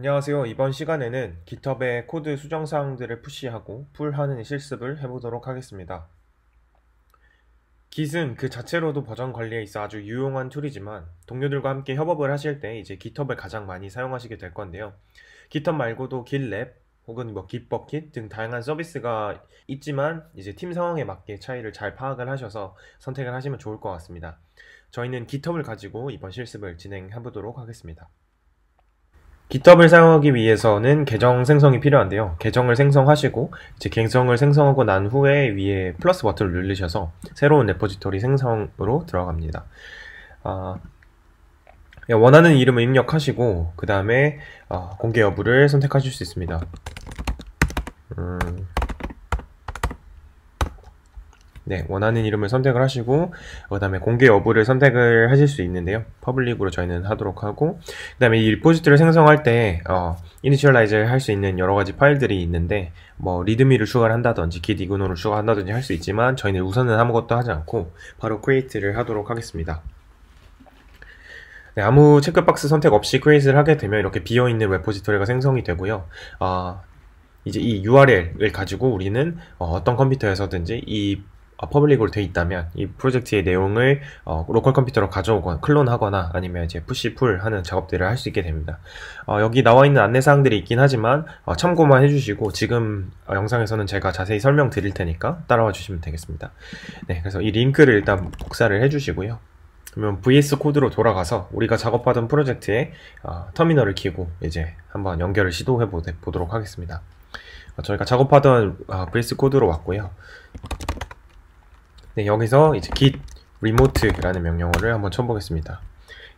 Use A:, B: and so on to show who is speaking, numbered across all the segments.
A: 안녕하세요. 이번 시간에는 GitHub의 코드 수정 사항들을 푸시하고 풀하는 실습을 해보도록 하겠습니다. Git은 그 자체로도 버전 관리에 있어 아주 유용한 툴이지만 동료들과 함께 협업을 하실 때 이제 GitHub을 가장 많이 사용하시게 될 건데요. GitHub 말고도 GitLab 혹은 뭐 Gitbucket 등 다양한 서비스가 있지만 이제 팀 상황에 맞게 차이를 잘 파악을 하셔서 선택을 하시면 좋을 것 같습니다. 저희는 GitHub을 가지고 이번 실습을 진행해 보도록 하겠습니다. GitHub을 사용하기 위해서는 계정 생성이 필요한데요. 계정을 생성하시고 이제 계정을 생성하고 난 후에 위에 플러스 버튼을 누르셔서 새로운 레포지토리 생성으로 들어갑니다. 아, 예, 원하는 이름을 입력하시고 그 다음에 어, 공개 여부를 선택하실 수 있습니다. 음, 네, 원하는 이름을 선택을 하시고 그 다음에 공개 여부를 선택을 하실 수 있는데요. 퍼블릭으로 저희는 하도록 하고 그 다음에 이 리포지트를 생성할 때 어, 이니셜라이즈 할수 있는 여러 가지 파일들이 있는데 뭐 리드미를 추가를 한다든지 g 디그노를 추가한다든지 할 수 있지만 저희는 우선은 아무것도 하지 않고 바로 크리에이트를 하도록 하겠습니다. 네, 아무 체크박스 선택 없이 크리에이트를 하게 되면 이렇게 비어있는 웹포지토리가 생성이 되고요. 어, 이제 이 URL을 가지고 우리는 어, 떤 컴퓨터에서든지 이 어, 퍼블릭으로 돼 있다면 이 프로젝트의 내용을 어, 로컬 컴퓨터로 가져오거나 클론하거나 아니면 이제 푸시풀 하는 작업들을 할 수 있게 됩니다. 어, 여기 나와 있는 안내사항들이 있긴 하지만 어, 참고만 해주시고 지금 어, 영상에서는 제가 자세히 설명 드릴 테니까 따라와 주시면 되겠습니다. 네, 그래서 이 링크를 일단 복사를 해주시고요. 그러면 VS 코드로 돌아가서 우리가 작업하던 프로젝트에 어, 터미널을 키고 이제 한번 연결을 시도해 보도록 하겠습니다. 저희가 작업하던 VS 코드로 왔고요. 네, 여기서 이제 git remote라는 명령어를 한번 쳐보겠습니다.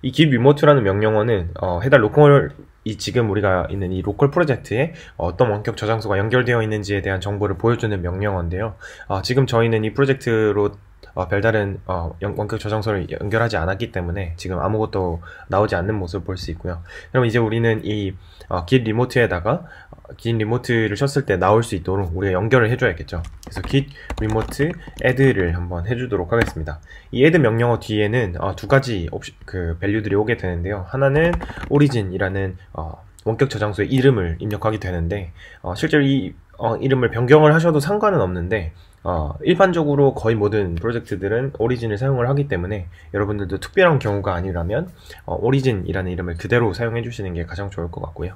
A: 이 git remote라는 명령어는 어, 해당 로컬 이 지금 우리가 있는 이 로컬 프로젝트에 어떤 원격 저장소가 연결되어 있는지에 대한 정보를 보여주는 명령어인데요. 어, 지금 저희는 이 프로젝트로 어, 별다른 어, 원격 저장소를 연결하지 않았기 때문에 지금 아무것도 나오지 않는 모습을 볼 수 있고요. 그럼 이제 우리는 이 어, 리모트에다가 어, 리모트를 쳤을 때 나올 수 있도록 우리가 연결을 해줘야겠죠. 그래서 g 리모트 e m o add를 한번 해주도록 하겠습니다. 이 add 명령어 뒤에는 어, 두 가지 옵시, 그 밸류들이 오게 되는데요. 하나는 origin이라는 어, 원격 저장소의 이름을 입력하게 되는데 어, 실제로 이 어, 이름을 변경을 하셔도 상관은 없는데 어, 일반적으로 거의 모든 프로젝트들은 오리진을 사용을 하기 때문에 여러분들도 특별한 경우가 아니라면 어, 오리진이라는 이름을 그대로 사용해 주시는 게 가장 좋을 것 같고요.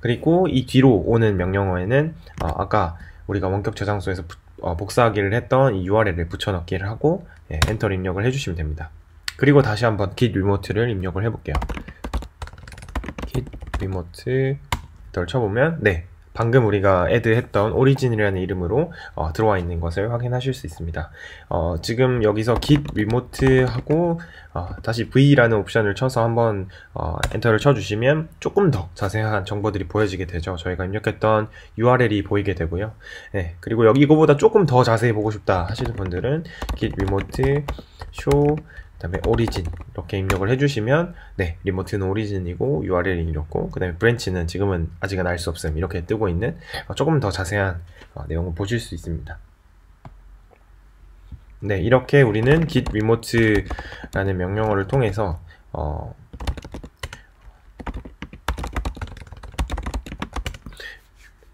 A: 그리고 이 뒤로 오는 명령어에는 어, 아까 우리가 원격 저장소에서 부, 어, 복사하기를 했던 이 URL을 붙여넣기를 하고 예, 엔터를 입력을 해주시면 됩니다. 그리고 다시 한번 git remote를 입력을 해볼게요. git remote 덜 쳐보면 네 방금 우리가 애드했던 오리진이라는 이름으로 어, 들어와 있는 것을 확인하실 수 있습니다. 어, 지금 여기서 git remote하고 어, 다시 v라는 옵션을 쳐서 한번 어, 엔터를 쳐주시면 조금 더 자세한 정보들이 보여지게 되죠. 저희가 입력했던 URL이 보이게 되고요. 네, 그리고 여기 이거보다 조금 더 자세히 보고 싶다 하시는 분들은 git remote show 다음에 오리진 이렇게 입력을 해주시면 네 리모트는 오리진이고 URL 이이렇고그 다음에 브랜치는 지금은 아직은 알 수 없음 이렇게 뜨고 있는 어, 조금 더 자세한 어, 내용을 보실 수 있습니다 네 이렇게 우리는 git remote라는 명령어를 통해서 어,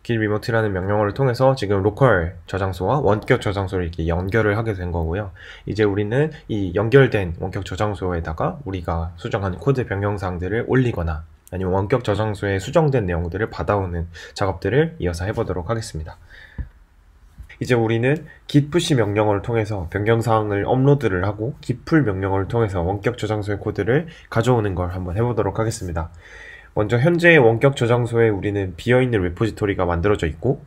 A: git remote라는 명령어를 통해서 지금 로컬 저장소와 원격 저장소를 이렇게 연결을 하게 된 거고요. 이제 우리는 이 연결된 원격 저장소에다가 우리가 수정한 코드 변경사항들을 올리거나 아니면 원격 저장소에 수정된 내용들을 받아오는 작업들을 이어서 해보도록 하겠습니다. 이제 우리는 git push 명령어를 통해서 변경사항을 업로드를 하고 git pull 명령어를 통해서 원격 저장소의 코드를 가져오는 걸 한번 해보도록 하겠습니다. 먼저 현재의 원격 저장소에 우리는 비어있는 레포지토리가 만들어져 있고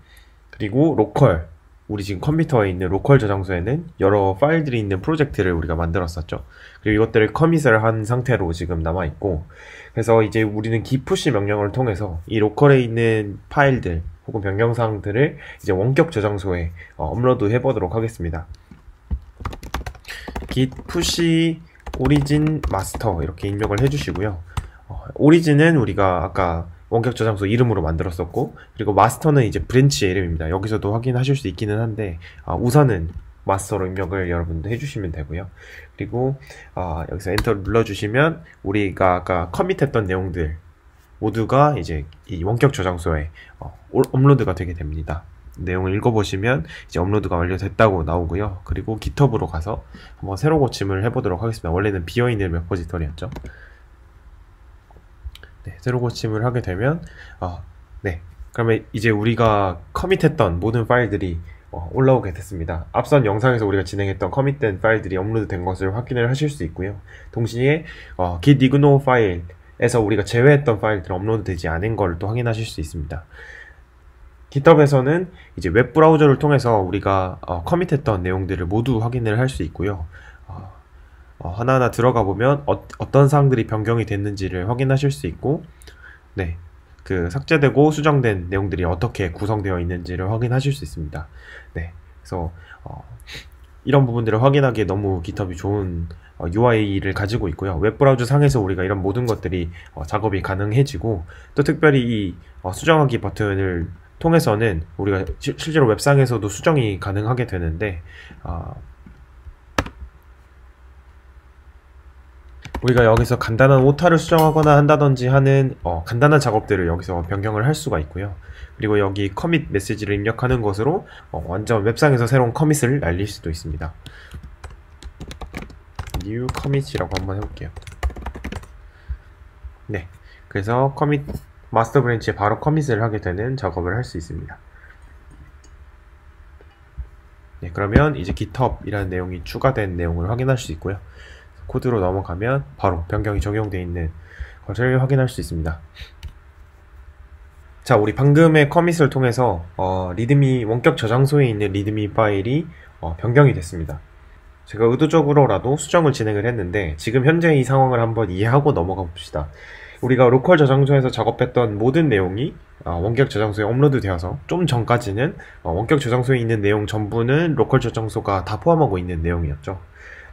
A: 그리고 로컬 우리 지금 컴퓨터에 있는 로컬 저장소에는 여러 파일들이 있는 프로젝트를 우리가 만들었었죠. 그리고 이것들을 커밋을 한 상태로 지금 남아 있고 그래서 이제 우리는 기푸시 명령을 통해서 이 로컬에 있는 파일들 혹은 변경사항들을 이제 원격 저장소에 어, 업로드 해보도록 하겠습니다. git push origin master 이렇게 입력을 해주시고요. 오리진은 우리가 아까 원격 저장소 이름으로 만들었었고 그리고 마스터는 이제 브랜치의 이름입니다. 여기서도 확인하실 수 있기는 한데 아, 우선은 마스터로 입력을 여러분도 해주시면 되고요. 그리고 아, 여기서 엔터를 눌러주시면 우리가 아까 커밋했던 내용들 모두가 이제 이 원격 저장소에 어, 업로드가 되게 됩니다. 내용을 읽어보시면 이제 업로드가 완료됐다고 나오고요. 그리고 g i t h u b 으로 가서 한번 새로 고침을 해보도록 하겠습니다. 원래는 비어있는 레포지토리였죠. 네, 새로 고침을 하게 되면 어, 네 그러면 이제 우리가 커밋했던 모든 파일들이 어, 올라오게 됐습니다. 앞선 영상에서 우리가 진행했던 커밋된 파일들이 업로드된 것을 확인을 하실 수 있고요. 동시에 어, git ignore 파일에서 우리가 제외했던 파일들은 업로드되지 않은 것을 또 확인하실 수 있습니다. GitHub에서는 이제 웹 브라우저를 통해서 우리가 어, 커밋했던 내용들을 모두 확인을 할 수 있고요. 어, 어, 하나하나 들어가 보면 어, 떤 사항들이 변경이 됐는지를 확인하실 수 있고 네. 그 삭제되고 수정된 내용들이 어떻게 구성되어 있는지를 확인하실 수 있습니다. 네. 그래서 어, 이런 부분들을 확인하기에 너무 g i 이 좋은 어, UI를 가지고 있고요. 웹브라우저 상에서 우리가 이런 모든 것들이 어, 작업이 가능해지고 또 특별히 이 어, 수정하기 버튼을 통해서는 우리가 시, 실제로 웹상에서도 수정이 가능하게 되는데 어, 우리가 여기서 간단한 오타를 수정하거나 한다든지 하는 어, 간단한 작업들을 여기서 변경을 할 수가 있고요. 그리고 여기 커밋 메시지를 입력하는 것으로 어, 완전 웹상에서 새로운 커밋을 날릴 수도 있습니다. new commit이라고 한번 해볼게요. 네, 그래서 커밋 마스터 브랜치에 바로 커밋을 하게 되는 작업을 할 수 있습니다. 네, 그러면 이제 GitHub이라는 내용이 추가된 내용을 확인할 수 있고요. 코드로 넘어가면 바로 변경이 적용되어 있는 것을 확인할 수 있습니다. 자, 우리 방금의 커밋을 통해서 어, 리드미 원격 저장소에 있는 리드미 파일이 어, 변경이 됐습니다. 제가 의도적으로라도 수정을 진행을 했는데 지금 현재 이 상황을 한번 이해하고 넘어가 봅시다. 우리가 로컬 저장소에서 작업했던 모든 내용이 어, 원격 저장소에 업로드 되어서 좀 전까지는 어, 원격 저장소에 있는 내용 전부는 로컬 저장소가 다 포함하고 있는 내용이었죠.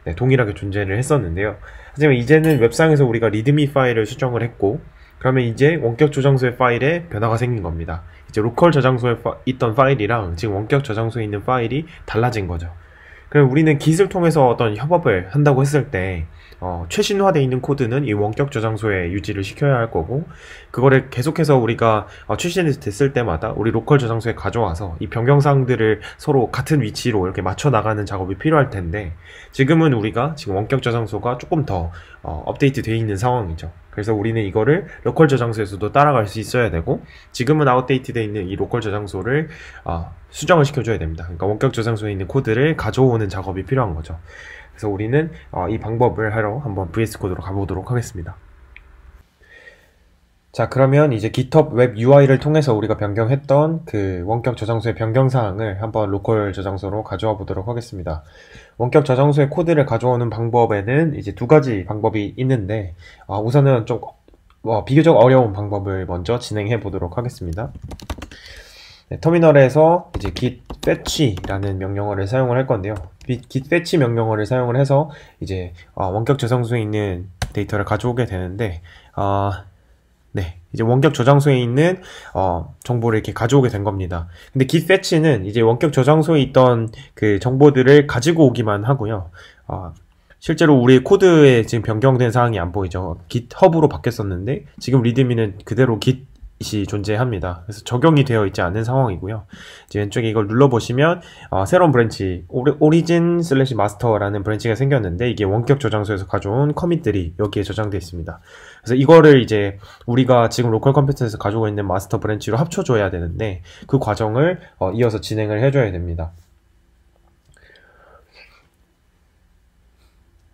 A: 네, 동일하게 존재를 했었는데요. 하지만 이제는 웹상에서 우리가 리드미 파일을 수정을 했고 그러면 이제 원격 저장소의 파일에 변화가 생긴 겁니다. 이제 로컬 저장소에 파, 있던 파일이랑 지금 원격 저장소에 있는 파일이 달라진 거죠. 그럼 우리는 기술 통해서 어떤 협업을 한다고 했을 때 어, 최신화돼 있는 코드는 이 원격 저장소에 유지를 시켜야 할 거고 그거를 계속해서 우리가 어, 최신이 됐을 때마다 우리 로컬 저장소에 가져와서 이 변경사항들을 서로 같은 위치로 이렇게 맞춰 나가는 작업이 필요할 텐데 지금은 우리가 지금 원격 저장소가 조금 더 어, 업데이트 돼 있는 상황이죠. 그래서 우리는 이거를 로컬 저장소에서도 따라갈 수 있어야 되고 지금은 아웃데이트 돼 있는 이 로컬 저장소를 어, 수정을 시켜줘야 됩니다. 그러니까 원격 저장소에 있는 코드를 가져오는 작업이 필요한 거죠. 그래서 우리는 어, 이 방법을 하러 한번 VS 코드로 가보도록 하겠습니다. 자 그러면 이제 GitHub 웹 UI를 통해서 우리가 변경했던 그 원격 저장소의 변경 사항을 한번 로컬 저장소로 가져와 보도록 하겠습니다. 원격 저장소의 코드를 가져오는 방법에는 이제 두 가지 방법이 있는데 어, 우선은 좀 어, 비교적 어려운 방법을 먼저 진행해 보도록 하겠습니다. 네, 터미널에서 이제 git fetch라는 명령어를 사용을 할 건데요. 깃세치 명령어를 사용을 해서 이제 어, 원격 저장소에 있는 데이터를 가져오게 되는데 어, 네 이제 원격 저장소에 있는 어, 정보를 이렇게 가져오게 된 겁니다. 근데 git fetch는 이제 원격 저장소에 있던 그 정보들을 가지고 오기만 하고요. 어, 실제로 우리 코드에 지금 변경된 사항이 안 보이죠. github로 바뀌었었는데 지금 리드미는 그대로 git 이 존재합니다. 그래서 적용이 되어 있지 않은 상황이고요. 이제 왼쪽에 이걸 눌러보시면 어, 새로운 브랜치 오리, 진 슬래시 마스터라는 브랜치가 생겼는데 이게 원격 저장소에서 가져온 커밋들이 여기에 저장되어 있습니다. 그래서 이거를 이제 우리가 지금 로컬 컴퓨터에서 가지고 있는 마스터 브랜치로 합쳐줘야 되는데 그 과정을 어, 이어서 진행을 해줘야 됩니다.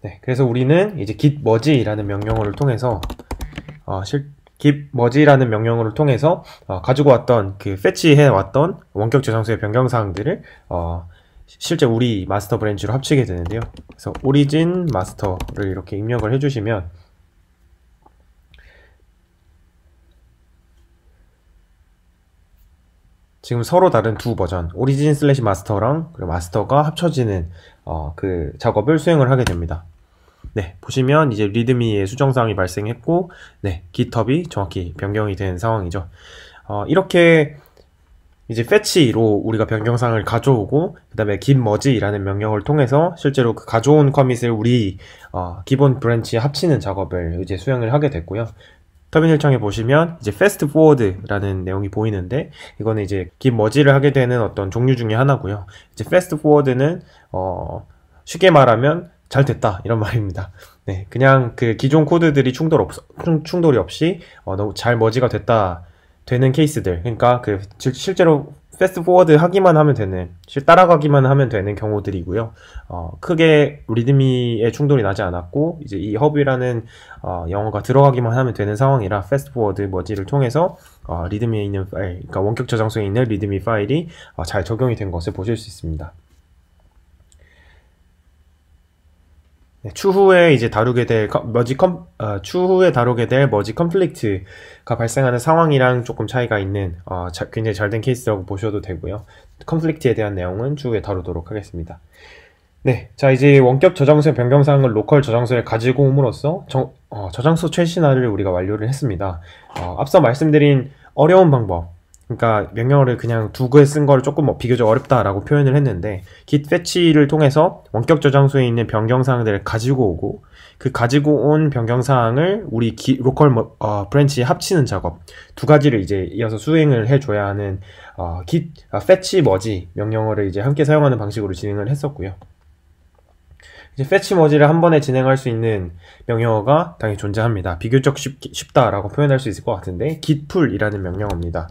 A: 네, 그래서 우리는 이제 git merge라는 명령어를 통해서 어, 실 git머지라는 명령어를 통해서 어, 가지고 왔던 그 패치해 왔던 원격 저장소의 변경 사항들을 어, 실제 우리 마스터 브랜치로 합치게 되는데요. 그래서 오리진 마스터를 이렇게 입력을 해주시면 지금 서로 다른 두 버전 오리진 슬래시 마스터랑 그리고 마스터가 합쳐지는 어, 그 작업을 수행을 하게 됩니다. 네, 보시면 이제 리드미의 수정사항이 발생했고, 네, GitHub이 정확히 변경이 된 상황이죠. 어, 이렇게 이제 fetch로 우리가 변경사항을 가져오고 그 다음에 gitmerge라는 명령을 통해서 실제로 그 가져온 커밋을 우리 어, 기본 브랜치에 합치는 작업을 이제 수행을 하게 됐고요. 터미널 창에 보시면 이제 fast forward라는 내용이 보이는데 이거는 이제 긴머지를 하게 되는 어떤 종류 중에 하나고요. 이제 fast forward는 어, 쉽게 말하면 잘 됐다 이런 말입니다. 네, 그냥 그 기존 코드들이 충돌 없 충돌이 없이 어, 너무 잘 머지가 됐다 되는 케이스들. 그러니까 그 실제로 패스트 포워드 하기만 하면 되는, 실 따라가기만 하면 되는 경우들이고요. 어, 크게 리드미에 충돌이 나지 않았고, 이제 이 허브라는 어, 영어가 들어가기만 하면 되는 상황이라 패스트 포워드 머지를 통해서 어, 리드미에 있는 파일, 그러니까 원격 저장소에 있는 리드미 파일이 어, 잘 적용이 된 것을 보실 수 있습니다. 네, 추후에 이제 다루게 될 머지 컴 어, 추후에 다루게 될 머지 컨플릭트가 발생하는 상황이랑 조금 차이가 있는 어, 자, 굉장히 잘 된 케이스라고 보셔도 되고요. 컨플릭트에 대한 내용은 추후에 다루도록 하겠습니다. 네, 자 이제 원격 저장소의 변경 사항을 로컬 저장소에 가지고 옴으로써 저, 어, 저장소 최신화를 우리가 완료를 했습니다. 어, 앞서 말씀드린 어려운 방법, 그러니까 명령어를 그냥 두 개 쓴걸 조금 뭐 비교적 어렵다라고 표현을 했는데 git fetch를 통해서 원격 저장소에 있는 변경 사항들을 가지고 오고 그 가지고 온 변경 사항을 우리 기, 로컬 어, 브랜치에 합치는 작업 두 가지를 이제 이어서 수행을 해줘야 하는 어, git 어, fetch 머지 명령어를 이제 함께 사용하는 방식으로 진행을 했었고요. 이제 fetch 머지를 한 번에 진행할 수 있는 명령어가 당연히 존재합니다. 비교적 쉽, 쉽다라고 표현할 수 있을 것 같은데 git pull이라는 명령어입니다.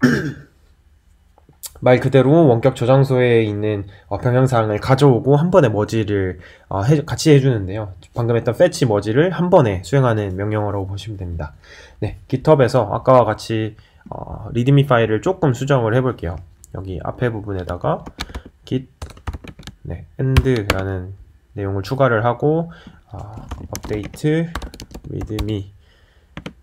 A: 말 그대로 원격 저장소에 있는 어, 병영사항을 가져오고 한 번에 머지를 어, 해, 같이 해주는데요. 방금 했던 fetch 머지를 한 번에 수행하는 명령어라고 보시면 됩니다. 네, GitHub에서 아까와 같이 어, 리드미 파일을 조금 수정을 해볼게요. 여기 앞에 부분에다가 git 네, end라는 내용을 추가를 하고 어, update readme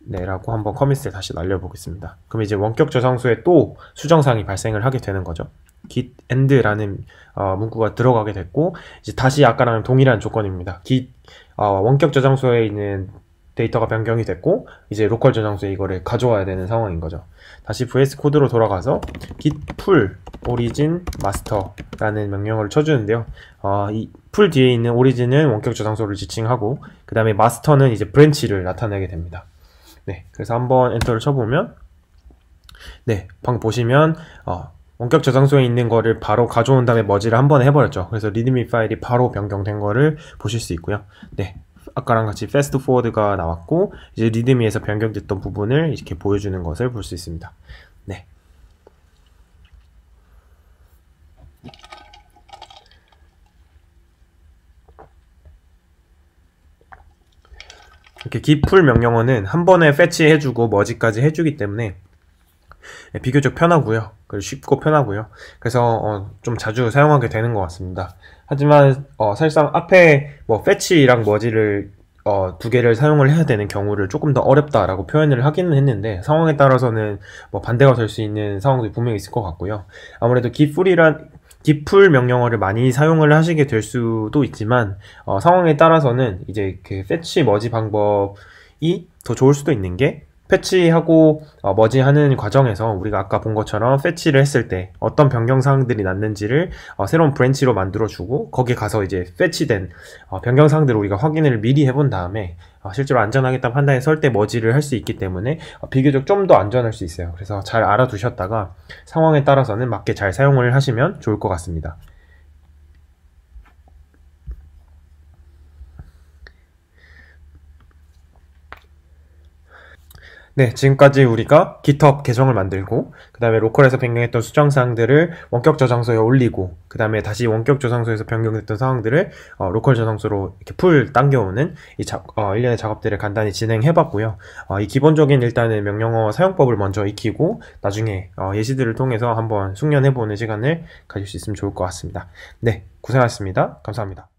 A: 네, 라고 한번 커밋을 다시 날려보겠습니다. 그럼 이제 원격 저장소에 또 수정사항이 발생을 하게 되는 거죠. git end라는 어, 문구가 들어가게 됐고 이제 다시 아까랑 동일한 조건입니다. git 어, 원격 저장소에 있는 데이터가 변경이 됐고 이제 로컬 저장소에 이거를 가져와야 되는 상황인 거죠. 다시 vs 코드로 돌아가서 git pull origin master라는 명령어를 쳐주는데요. 어, 이 p 뒤에 있는 origin은 원격 저장소를 지칭하고 그 다음에 master는 이제 브랜치를 나타내게 됩니다. 네, 그래서 한번 엔터를 쳐보면 네, 방금 보시면 어, 원격 저장소에 있는 거를 바로 가져온 다음에 머지를 한번 해버렸죠. 그래서 리드미 파일이 바로 변경된 거를 보실 수 있고요. 네, 아까랑 같이 패스트 포워드가 나왔고 이제 리드미에서 변경됐던 부분을 이렇게 보여주는 것을 볼 수 있습니다. 네. 이렇게 기풀 명령어는 한 번에 패치해주고 머지까지 해주기 때문에 비교적 편하고요. 그리고 쉽고 편하고요. 그래서 어, 좀 자주 사용하게 되는 것 같습니다. 하지만 어, 사실상 앞에 뭐 패치랑 머지를 어, 두 개를 사용을 해야 되는 경우를 조금 더 어렵다라고 표현을 하기는 했는데 상황에 따라서는 뭐 반대가 될 수 있는 상황도 분명히 있을 것 같고요. 아무래도 기풀이란 디풀 명령어를 많이 사용을 하시게 될 수도 있지만 어, 상황에 따라서는 이제 그 패치 머지 방법이 더 좋을 수도 있는 게 패치하고 어, 머지하는 과정에서 우리가 아까 본 것처럼 패치를 했을 때 어떤 변경 사항들이 났는지를 어, 새로운 브랜치로 만들어주고 거기에 가서 이제 패치된 어, 변경 사항들을 우리가 확인을 미리 해본 다음에 어, 실제로 안전하겠다 판단에 설 때 머지를 할 수 있기 때문에 어, 비교적 좀 더 안전할 수 있어요. 그래서 잘 알아두셨다가 상황에 따라서는 맞게 잘 사용을 하시면 좋을 것 같습니다. 네, 지금까지 우리가 GitHub 계정을 만들고 그 다음에 로컬에서 변경했던 수정 사항들을 원격 저장소에 올리고 그 다음에 다시 원격 저장소에서 변경됐던 사항들을 어, 로컬 저장소로 이렇게 풀 당겨오는 이 자, 어, 일련의 작업들을 간단히 진행해봤고요. 어, 이 기본적인 일단은 명령어 사용법을 먼저 익히고 나중에 어, 예시들을 통해서 한번 숙련해보는 시간을 가질 수 있으면 좋을 것 같습니다. 네, 고생하셨습니다. 감사합니다.